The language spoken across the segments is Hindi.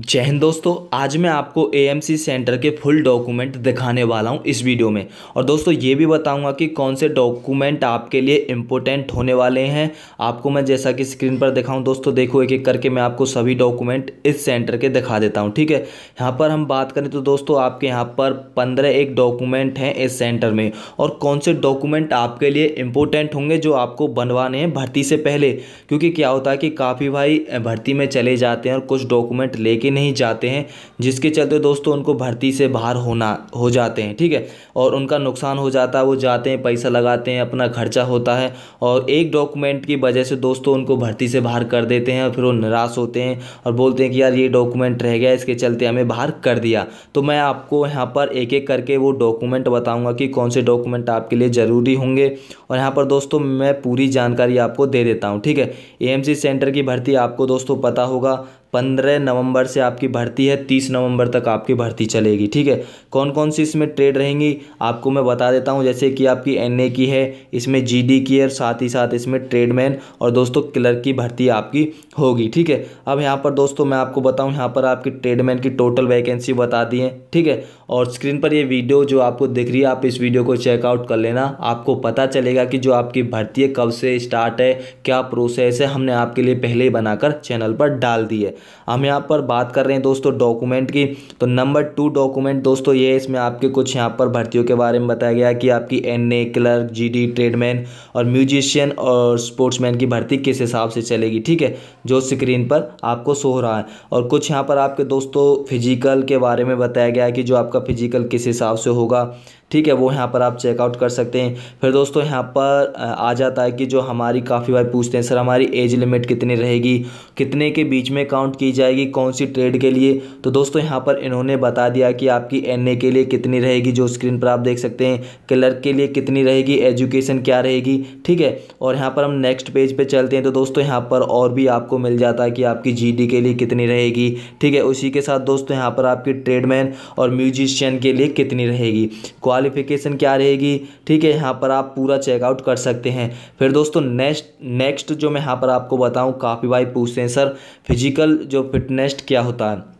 जय हिंद दोस्तों आज मैं आपको एएमसी सेंटर के फुल डॉक्यूमेंट दिखाने वाला हूं इस वीडियो में और दोस्तों ये भी बताऊंगा कि कौन से डॉक्यूमेंट आपके लिए इम्पोर्टेंट होने वाले हैं आपको मैं जैसा कि स्क्रीन पर दिखाऊं दोस्तों देखो एक एक करके मैं आपको सभी डॉक्यूमेंट इस सेंटर के दिखा देता हूँ ठीक है यहाँ पर हम बात करें तो दोस्तों आपके यहाँ पर पंद्रह एक डॉक्यूमेंट हैं इस सेंटर में और कौन से डॉक्यूमेंट आपके लिए इम्पोर्टेंट होंगे जो आपको बनवाने हैं भर्ती से पहले क्योंकि क्या होता है कि काफ़ी भाई भर्ती में चले जाते हैं और कुछ डॉक्यूमेंट लेके लेके नहीं जाते हैं जिसके चलते दोस्तों उनको भर्ती से बाहर होना हो जाते हैं ठीक है और उनका नुकसान हो जाता है वो जाते हैं पैसा लगाते हैं अपना खर्चा होता है और एक डॉक्यूमेंट की वजह से दोस्तों उनको भर्ती से बाहर कर देते हैं और फिर वो निराश होते हैं और बोलते हैं कि यार ये डॉक्यूमेंट रह गया इसके चलते हमें बाहर कर दिया तो मैं आपको यहाँ पर एक एक करके वो डॉक्यूमेंट बताऊँगा कि कौन से डॉक्यूमेंट आपके लिए ज़रूरी होंगे और यहाँ पर दोस्तों मैं पूरी जानकारी आपको दे देता हूँ ठीक है ए सेंटर की भर्ती आपको दोस्तों पता होगा पंद्रह नवंबर से आपकी भर्ती है तीस नवंबर तक आपकी भर्ती चलेगी ठीक है कौन कौन सी इसमें ट्रेड रहेंगी आपको मैं बता देता हूँ जैसे कि आपकी एन की है इसमें जीडी की है और साथ ही साथ इसमें ट्रेडमैन और दोस्तों क्लर्क की भर्ती आपकी होगी ठीक है अब यहाँ पर दोस्तों मैं आपको बताऊँ यहाँ पर आपकी ट्रेडमैन की टोटल वैकेंसी बता दी है ठीक है और स्क्रीन पर ये वीडियो जो आपको दिख रही है आप इस वीडियो को चेकआउट कर लेना आपको पता चलेगा कि जो आपकी भर्ती है कब से स्टार्ट है क्या प्रोसेस है हमने आपके लिए पहले ही बनाकर चैनल पर डाल दी है हम यहाँ पर बात कर रहे हैं दोस्तों डॉक्यूमेंट की तो नंबर टू डॉक्यूमेंट दोस्तों ये इसमें आपके कुछ यहाँ पर भर्तियों के बारे में बताया गया कि आपकी एन ए क्लर्क जी डी ट्रेडमैन और म्यूजिशियन और स्पोर्ट्समैन की भर्ती किस हिसाब से चलेगी ठीक है जो स्क्रीन पर आपको सो रहा है और कुछ यहाँ पर आपके दोस्तों फिजिकल के बारे में बताया गया कि जो आपका फिजिकल किस हिसाब से होगा ठीक है वो यहाँ पर आप चेकआउट कर सकते हैं फिर दोस्तों यहाँ पर आ जाता है कि जो हमारी काफ़ी बार पूछते हैं सर हमारी एज लिमिट कितनी रहेगी कितने के बीच में काउंट काउंट की जाएगी कौन सी ट्रेड के लिए तो दोस्तों यहाँ पर इन्होंने बता दिया कि आपकी एन के लिए कितनी रहेगी जो स्क्रीन पर आप देख सकते हैं क्लर्क के लिए कितनी रहेगी एजुकेशन क्या रहेगी ठीक है और यहाँ पर हम नेक्स्ट पेज पर चलते हैं तो दोस्तों यहाँ पर और भी आपको मिल जाता है कि आपकी जी के लिए कितनी रहेगी ठीक है उसी के साथ दोस्तों यहाँ पर आपकी ट्रेडमैन और म्यूजिशियन के लिए कितनी रहेगी क्वालिफिकेशन क्या रहेगी ठीक है यहाँ पर आप पूरा चेकआउट कर सकते हैं फिर दोस्तों नेक्स्ट नेक्स्ट जो मैं यहाँ पर आपको बताऊँ काफ़ी भाई पूछते हैं सर फिजिकल जो फिटनेस क्या होता है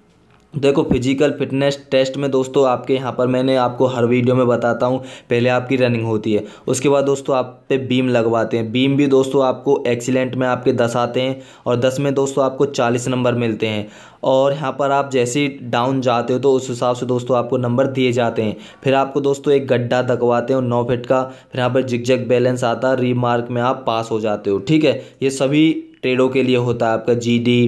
देखो फिजिकल फिटनेस टेस्ट में दोस्तों आपके यहाँ पर मैंने आपको हर वीडियो में बताता हूँ पहले आपकी रनिंग होती है उसके बाद दोस्तों आप पे बीम लगवाते हैं बीम भी दोस्तों आपको एक्सीलेंट में आपके दस आते हैं और दस में दोस्तों आपको चालीस नंबर मिलते हैं और यहाँ पर आप जैसे ही डाउन जाते हो तो उस हिसाब से दोस्तों आपको नंबर दिए जाते हैं फिर आपको दोस्तों एक गड्ढा दकवाते हो नौ फिट का फिर यहाँ पर जिग बैलेंस आता है रीमार्क में आप पास हो जाते हो ठीक है ये सभी ट्रेडों के लिए होता है आपका जीडी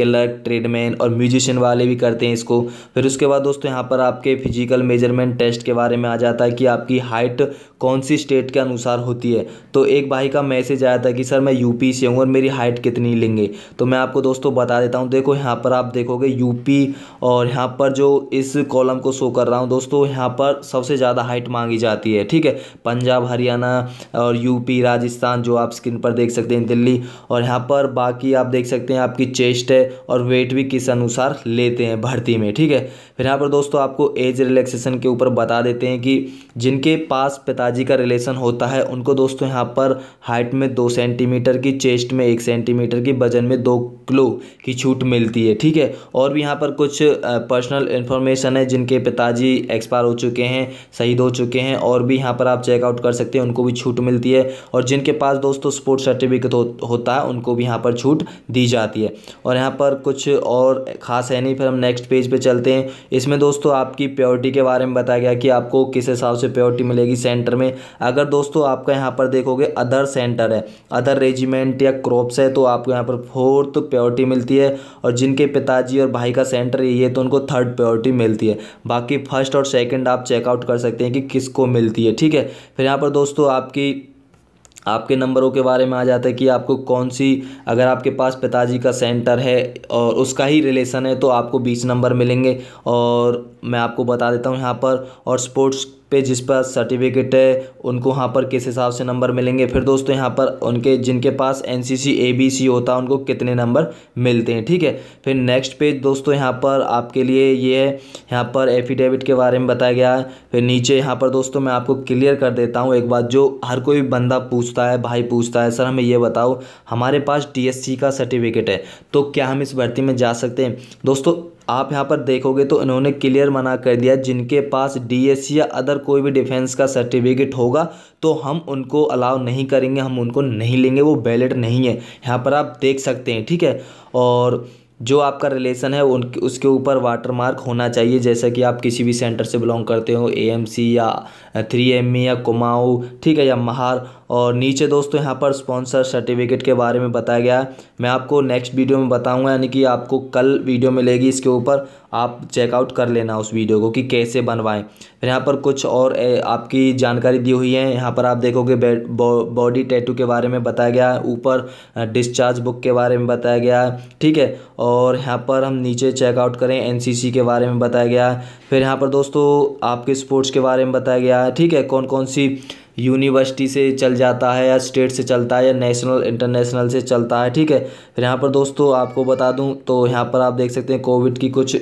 क्लर्क ट्रेडमैन और म्यूजिशियन वाले भी करते हैं इसको फिर उसके बाद दोस्तों यहाँ पर आपके फिजिकल मेजरमेंट टेस्ट के बारे में आ जाता है कि आपकी हाइट कौन सी स्टेट के अनुसार होती है तो एक भाई का मैसेज आया था कि सर मैं यूपी से हूँ और मेरी हाइट कितनी लेंगे तो मैं आपको दोस्तों बता देता हूँ देखो यहाँ पर आप देखोगे यूपी और यहाँ पर जो इस कॉलम को शो कर रहा हूँ दोस्तों यहाँ पर सबसे ज़्यादा हाइट मांगी जाती है ठीक है पंजाब हरियाणा और यूपी राजस्थान जो आप स्क्रीन पर देख सकते हैं दिल्ली और यहाँ पर बाकी आप देख सकते हैं आपकी चेस्ट है और वेट भी किस अनुसार लेते हैं भर्ती में ठीक है फिर यहाँ पर दोस्तों आपको एज रिलैक्सेशन के ऊपर बता देते हैं कि जिनके पास पिताजी का रिलेशन होता है उनको दोस्तों यहाँ पर हाइट में दो सेंटीमीटर की चेस्ट में एक सेंटीमीटर की वजन में दो किलो की छूट मिलती है ठीक है और भी यहाँ पर कुछ पर्सनल इन्फॉर्मेशन है जिनके पिताजी एक्सपायर हो चुके हैं शहीद हो चुके हैं और भी यहाँ पर आप चेकआउट कर सकते हैं उनको भी छूट मिलती है और जिनके पास दोस्तों स्पोर्ट्स सर्टिफिकेट हो, होता है उनको भी यहाँ पर छूट दी जाती है और यहाँ पर कुछ और ख़ास है नहीं फिर हम नेक्स्ट पेज पे चलते हैं इसमें दोस्तों आपकी प्योरिटी के बारे में बताया गया कि आपको किस हिसाब से प्योरिटी मिलेगी सेंटर में अगर दोस्तों आपका यहाँ पर देखोगे अदर सेंटर है अदर रेजिमेंट या क्रॉप्स है तो आपको यहाँ पर फोर्थ प्योरिटी मिलती है और जिनके पिताजी और भाई का सेंटर यही है तो उनको थर्ड प्योरिटी मिलती है बाकी फर्स्ट और सेकेंड आप चेकआउट कर सकते हैं कि किसको मिलती है ठीक है फिर यहाँ पर दोस्तों आपकी आपके नंबरों के बारे में आ जाता है कि आपको कौन सी अगर आपके पास पिताजी का सेंटर है और उसका ही रिलेशन है तो आपको बीस नंबर मिलेंगे और मैं आपको बता देता हूँ यहाँ पर और स्पोर्ट्स पे जिस पर सर्टिफिकेट है उनको वहाँ पर किस हिसाब से नंबर मिलेंगे फिर दोस्तों यहाँ पर उनके जिनके पास N C C A B C होता है उनको कितने नंबर मिलते हैं ठीक है फिर नेक्स्ट पेज दोस्तों यहाँ पर आपके लिए ये है यहाँ पर एफिडेविट के बारे में बताया गया है फिर नीचे यहाँ पर दोस्तों मैं आपको क्लियर कर देता हूँ एक बात जो हर कोई बंदा पूछता पूछता है भाई पूछता है सर हमें यह बताओ हमारे पास टीएससी का सर्टिफिकेट है तो क्या हम इस भर्ती में जा सकते हैं दोस्तों आप यहाँ पर देखोगे तो इन्होंने क्लियर मना कर दिया जिनके पास डीएससी या अदर कोई भी डिफेंस का सर्टिफिकेट होगा तो हम उनको अलाउ नहीं करेंगे हम उनको नहीं लेंगे वो वैलिड नहीं है यहाँ पर आप देख सकते हैं ठीक है और जो आपका रिलेशन है उन उसके ऊपर वाटर मार्क होना चाहिए जैसा कि आप किसी भी सेंटर से बिलोंग करते हो एएमसी या थ्री एम e या कुमाऊ ठीक है या महार और नीचे दोस्तों यहाँ पर स्पॉन्सर सर्टिफिकेट के बारे में बताया गया है मैं आपको नेक्स्ट वीडियो में बताऊँगा यानी कि आपको कल वीडियो मिलेगी इसके ऊपर आप चेकआउट कर लेना उस वीडियो को कि कैसे बनवाएं फिर यहाँ पर कुछ और आपकी जानकारी दी हुई है यहाँ पर आप देखोगे बॉडी टैटू के बारे में बताया गया है ऊपर डिस्चार्ज बुक के बारे में बताया गया है ठीक है और यहाँ पर हम नीचे चेकआउट करें एन के बारे में बताया गया फिर यहाँ पर दोस्तों आपके स्पोर्ट्स के बारे में बताया गया है ठीक है कौन कौन सी यूनिवर्सिटी से चल जाता है या स्टेट से चलता है या नेशनल इंटरनेशनल से चलता है ठीक है फिर यहाँ पर दोस्तों आपको बता दूँ तो यहाँ पर आप देख सकते हैं कोविड की कुछ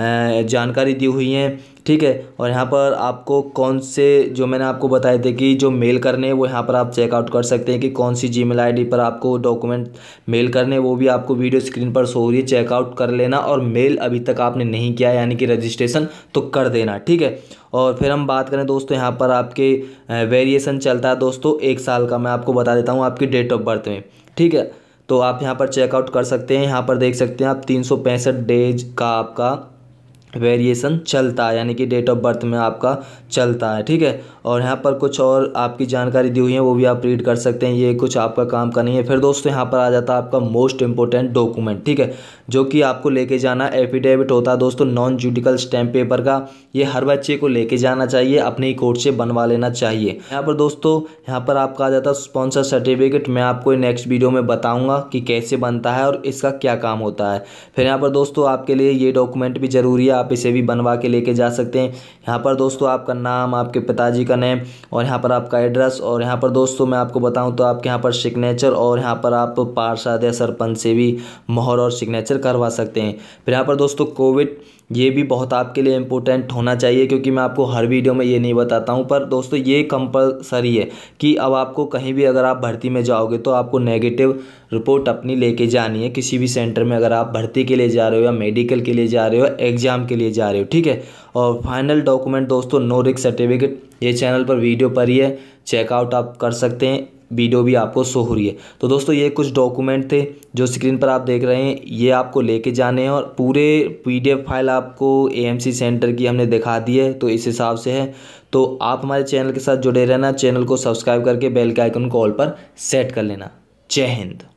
जानकारी दी हुई हैं ठीक है और यहाँ पर आपको कौन से जो मैंने आपको बताए थे कि जो मेल करने हैं वो यहाँ पर आप चेकआउट कर सकते हैं कि कौन सी जीमेल आईडी पर आपको डॉक्यूमेंट मेल करने वो भी आपको वीडियो स्क्रीन पर शो हो रही है चेकआउट कर लेना और मेल अभी तक आपने नहीं किया यानी कि रजिस्ट्रेशन तो कर देना ठीक है और फिर हम बात करें दोस्तों यहाँ पर आपके वेरिएसन चलता है दोस्तों एक साल का मैं आपको बता देता हूँ आपकी डेट ऑफ बर्थ में ठीक है तो आप यहाँ पर चेकआउट कर सकते हैं यहाँ पर देख सकते हैं आप तीन डेज का आपका वेरिएशन चलता है यानी कि डेट ऑफ बर्थ में आपका चलता है ठीक है और यहाँ पर कुछ और आपकी जानकारी दी हुई है वो भी आप रीड कर सकते हैं ये कुछ आपका काम का नहीं है फिर दोस्तों यहाँ पर आ जाता है आपका मोस्ट इंपॉर्टेंट डॉक्यूमेंट ठीक है जो कि आपको लेके जाना एफिडेविट होता है दोस्तों नॉन जुडिकल स्टैम्प पेपर का ये हर बच्चे को लेके जाना चाहिए अपने ही कोर्ट से बनवा लेना चाहिए यहाँ पर दोस्तों यहाँ पर आपका आ जाता है स्पॉन्सर सर्टिफिकेट मैं आपको नेक्स्ट वीडियो में बताऊँगा कि कैसे बनता है और इसका क्या काम होता है फिर यहाँ पर दोस्तों आपके लिए ये डॉक्यूमेंट भी ज़रूरी है आप इसे भी बनवा के लेके जा सकते हैं यहाँ पर दोस्तों आपका नाम आपके पिताजी का नेम और यहाँ पर आपका एड्रेस और यहाँ पर दोस्तों मैं आपको बताऊँ तो आपके यहाँ पर सिग्नेचर और यहाँ पर आप पार्षद या सरपंच से भी मोहर और सिग्नेचर करवा सकते हैं फिर यहाँ पर दोस्तों कोविड ये भी बहुत आपके लिए इम्पोर्टेंट होना चाहिए क्योंकि मैं आपको हर वीडियो में ये नहीं बताता हूँ पर दोस्तों ये कंपलसरी है कि अब आपको कहीं भी अगर आप भर्ती में जाओगे तो आपको नेगेटिव रिपोर्ट अपनी लेके जानी है किसी भी सेंटर में अगर आप भर्ती के लिए जा रहे हो या मेडिकल के लिए जा रहे हो एग्ज़ाम के लिए जा रहे हो ठीक है और फाइनल डॉक्यूमेंट दोस्तों नो रिक्स सर्टिफिकेट ये चैनल पर वीडियो पर ही है चेकआउट आप कर सकते हैं वीडियो भी आपको शो हो रही है तो दोस्तों ये कुछ डॉक्यूमेंट थे जो स्क्रीन पर आप देख रहे हैं ये आपको लेके जाने हैं और पूरे पीडीएफ फाइल आपको एएमसी सेंटर की हमने दिखा दी है तो इस हिसाब से है तो आप हमारे चैनल के साथ जुड़े रहना चैनल को सब्सक्राइब करके बेल के आइकन कॉल पर सेट कर लेना जय हिंद